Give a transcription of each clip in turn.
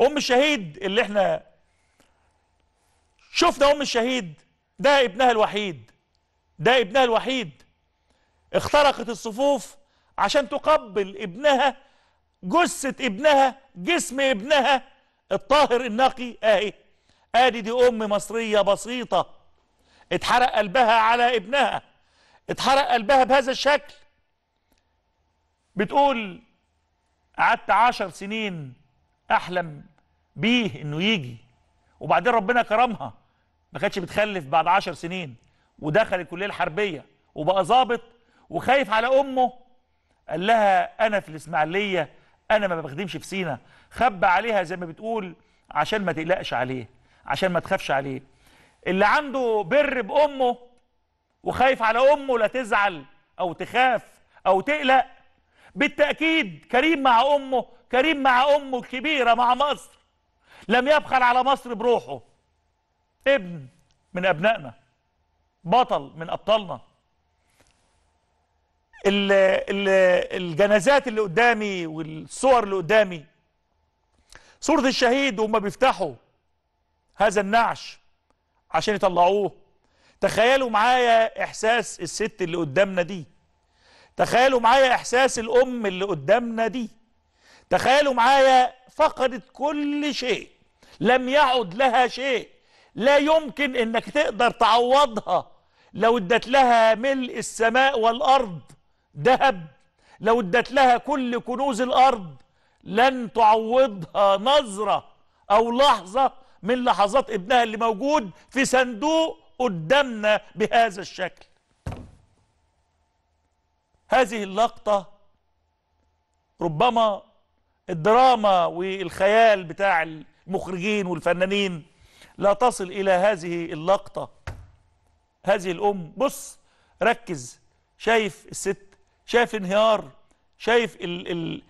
ام الشهيد اللي احنا شفنا ام الشهيد ده ابنها الوحيد ده ابنها الوحيد اخترقت الصفوف عشان تقبل ابنها جثة ابنها جسم ابنها الطاهر النقي اهي إيه؟ ادي دي ام مصرية بسيطة اتحرق قلبها على ابنها اتحرق قلبها بهذا الشكل بتقول قعدت عشر سنين احلم بيه انه يجي وبعدين ربنا كرمها ما كانتش بتخلف بعد عشر سنين ودخل الكليه الحربيه وبقى ظابط وخايف على امه قال لها انا في الاسماعيليه انا ما بخدمش في سينا خبى عليها زي ما بتقول عشان ما تقلقش عليه عشان ما تخافش عليه اللي عنده بر بامه وخايف على امه لا تزعل او تخاف او تقلق بالتأكيد كريم مع أمه كريم مع أمه الكبيرة مع مصر لم يبخل على مصر بروحه ابن من أبنائنا بطل من أبطالنا ال ال الجنازات اللي قدامي والصور اللي قدامي صورة الشهيد وهم بيفتحوا هذا النعش عشان يطلعوه تخيلوا معايا إحساس الست اللي قدامنا دي تخيلوا معايا احساس الام اللي قدامنا دي تخيلوا معايا فقدت كل شيء لم يعد لها شيء لا يمكن انك تقدر تعوضها لو ادت لها ملء السماء والارض ذهب لو ادت لها كل كنوز الارض لن تعوضها نظره او لحظه من لحظات ابنها اللي موجود في صندوق قدامنا بهذا الشكل هذه اللقطة ربما الدراما والخيال بتاع المخرجين والفنانين لا تصل إلى هذه اللقطة هذه الأم بص ركز شايف الست شايف انهيار شايف ال ال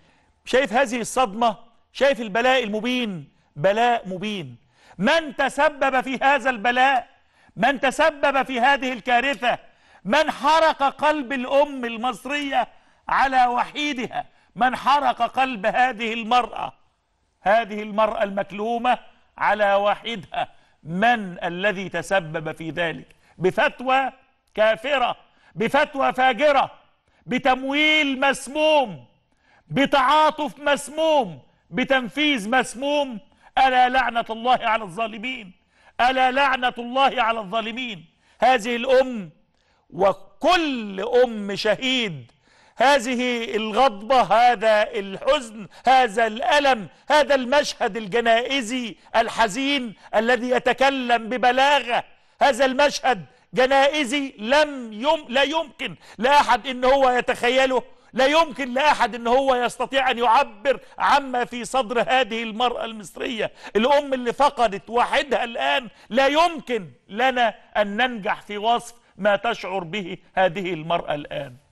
شايف هذه الصدمة شايف البلاء المبين بلاء مبين من تسبب في هذا البلاء من تسبب في هذه الكارثة من حرق قلب الأم المصرية على وحيدها من حرق قلب هذه المرأة هذه المرأة المكلومة على وحيدها من الذي تسبب في ذلك بفتوى كافرة بفتوى فاجرة بتمويل مسموم بتعاطف مسموم بتنفيذ مسموم ألا لعنة الله على الظالمين ألا لعنة الله على الظالمين هذه الأم وكل أم شهيد هذه الغضبة هذا الحزن هذا الألم هذا المشهد الجنائزي الحزين الذي يتكلم ببلاغة هذا المشهد جنائزي لم يم لا يمكن لأحد إن هو يتخيله لا يمكن لأحد إن هو يستطيع أن يعبر عما في صدر هذه المرأة المصرية الأم اللي فقدت واحدها الآن لا يمكن لنا أن ننجح في وصف ما تشعر به هذه المرأة الآن